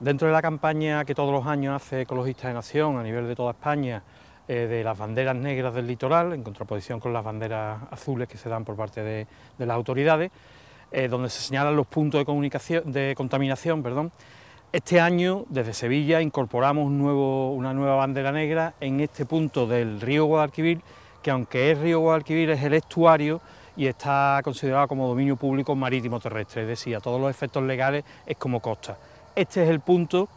Dentro de la campaña que todos los años hace Ecologistas de Nación... a nivel de toda España, eh, de las banderas negras del litoral, en contraposición con las banderas azules que se dan por parte de, las autoridades, eh, donde se señalan los puntos de, comunicación, de contaminación. Este año, desde Sevilla, incorporamos una nueva bandera negra en este punto del río Guadalquivir, que aunque es río Guadalquivir, es el estuario y está considerado como dominio público marítimo terrestre, es decir, a todos los efectos legales es como costa. Este es el punto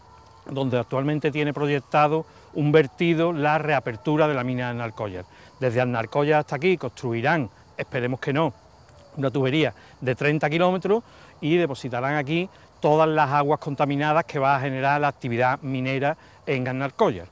donde actualmente tiene proyectado un vertido la reapertura de la mina de Narcoyer. Desde Narcoyer hasta aquí construirán, esperemos que no, una tubería de 30 kilómetros y depositarán aquí todas las aguas contaminadas que va a generar la actividad minera en Garnalcollar.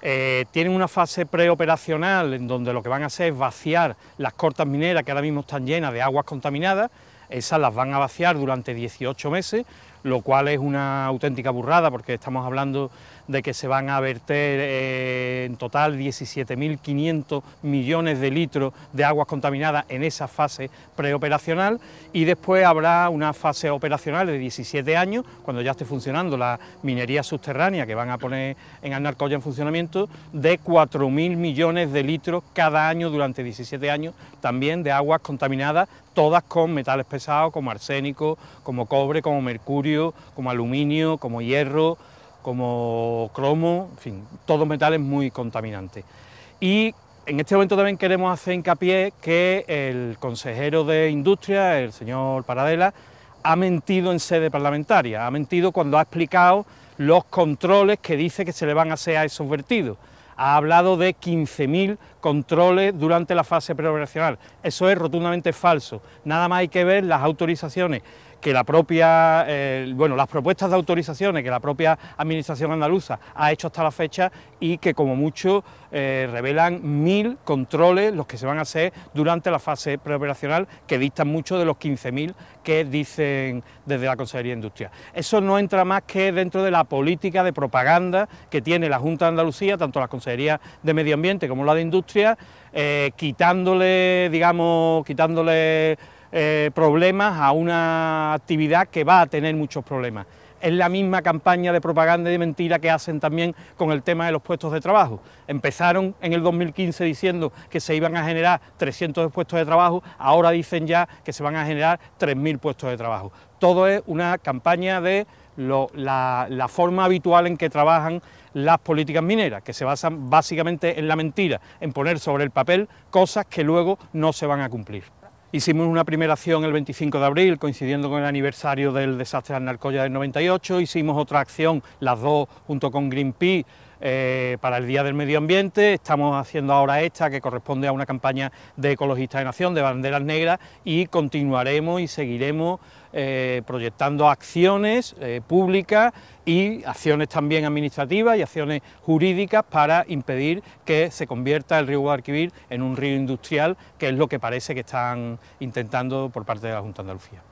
Eh, tienen una fase preoperacional en donde lo que van a hacer es vaciar las cortas mineras que ahora mismo están llenas de aguas contaminadas esas las van a vaciar durante 18 meses, lo cual es una auténtica burrada porque estamos hablando de que se van a verter... Eh, en total 17.500 millones de litros de aguas contaminadas en esa fase preoperacional y después habrá una fase operacional de 17 años, cuando ya esté funcionando la minería subterránea que van a poner en Anarcoya en funcionamiento, de 4.000 millones de litros cada año durante 17 años también de aguas contaminadas, todas con metales pesados como arsénico, como cobre, como mercurio, como aluminio, como hierro, como cromo, en fin, todos metales muy contaminantes. Y en este momento también queremos hacer hincapié que el consejero de Industria, el señor Paradela, ha mentido en sede parlamentaria, ha mentido cuando ha explicado los controles que dice que se le van a hacer a esos vertidos. Ha hablado de 15.000 controles durante la fase preoperacional. Eso es rotundamente falso. Nada más hay que ver las autorizaciones que la propia, eh, bueno, las propuestas de autorizaciones que la propia Administración andaluza ha hecho hasta la fecha y que como mucho eh, revelan mil controles los que se van a hacer durante la fase preoperacional que distan mucho de los 15.000 que dicen desde la Consejería de Industria. Eso no entra más que dentro de la política de propaganda que tiene la Junta de Andalucía, tanto la Consejería de Medio Ambiente como la de Industria, eh, quitándole, digamos, quitándole eh, problemas a una actividad que va a tener muchos problemas. Es la misma campaña de propaganda y de mentira que hacen también con el tema de los puestos de trabajo. Empezaron en el 2015 diciendo que se iban a generar 300 puestos de trabajo, ahora dicen ya que se van a generar 3.000 puestos de trabajo. Todo es una campaña de la, forma habitual en que trabajan las políticas mineras, que se basan básicamente en la mentira, en poner sobre el papel cosas que luego no se van a cumplir. Hicimos una primera acción el 25 de abril, coincidiendo con el aniversario del desastre de Narcoya del 98. Hicimos otra acción, las dos junto con Greenpeace, eh, para el Día del Medio Ambiente. Estamos haciendo ahora esta que corresponde a una campaña de ecologistas en acción, de banderas negras, y continuaremos y seguiremos eh, proyectando acciones eh, públicas y acciones también administrativas y acciones jurídicas para impedir que se convierta el río Guadalquivir en un río industrial, que es lo que parece que están intentando por parte de la Junta de Andalucía.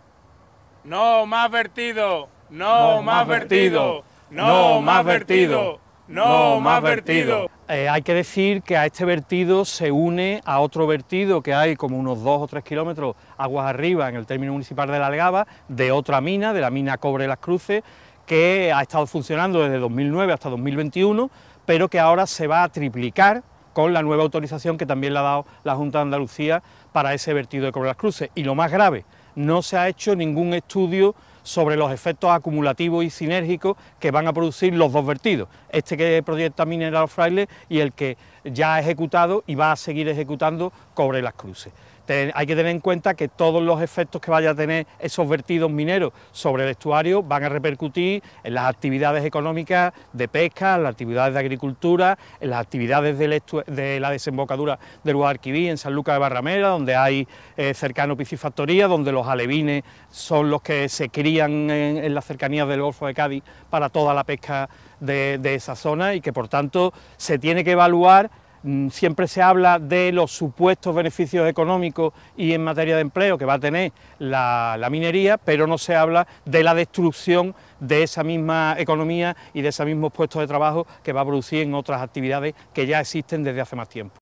No más vertido, no, más, vertido, no más vertido. No, más vertido. Eh, hay que decir que a este vertido se une a otro vertido que hay como unos dos o tres kilómetros aguas arriba en el término municipal de la Algaba, de otra mina, de la mina Cobre Las Cruces, que ha estado funcionando desde 2009 hasta 2021, pero que ahora se va a triplicar con la nueva autorización que también le ha dado la Junta de Andalucía para ese vertido de Cobre Las Cruces. Y lo más grave, no se ha hecho ningún estudio sobre los efectos acumulativos y sinérgicos que van a producir los dos vertidos, este que proyecta Mineral Fraile y el que ya ha ejecutado y va a seguir ejecutando Cobre las Cruces hay que tener en cuenta que todos los efectos que vaya a tener esos vertidos mineros sobre el estuario van a repercutir en las actividades económicas de pesca, en las actividades de agricultura, en las actividades de la desembocadura del Guadalquivir, en San Lucas de Barramera, donde hay eh, cercano piscifactoría, donde los alevines son los que se crían en, las cercanías del Golfo de Cádiz para toda la pesca de esa zona y que por tanto se tiene que evaluar Mm, siempre se habla de los supuestos beneficios económicos y en materia de empleo que va a tener la, minería, pero no se habla de la destrucción de esa misma economía y de esos mismos puestos de trabajo que va a producir en otras actividades que ya existen desde hace más tiempo.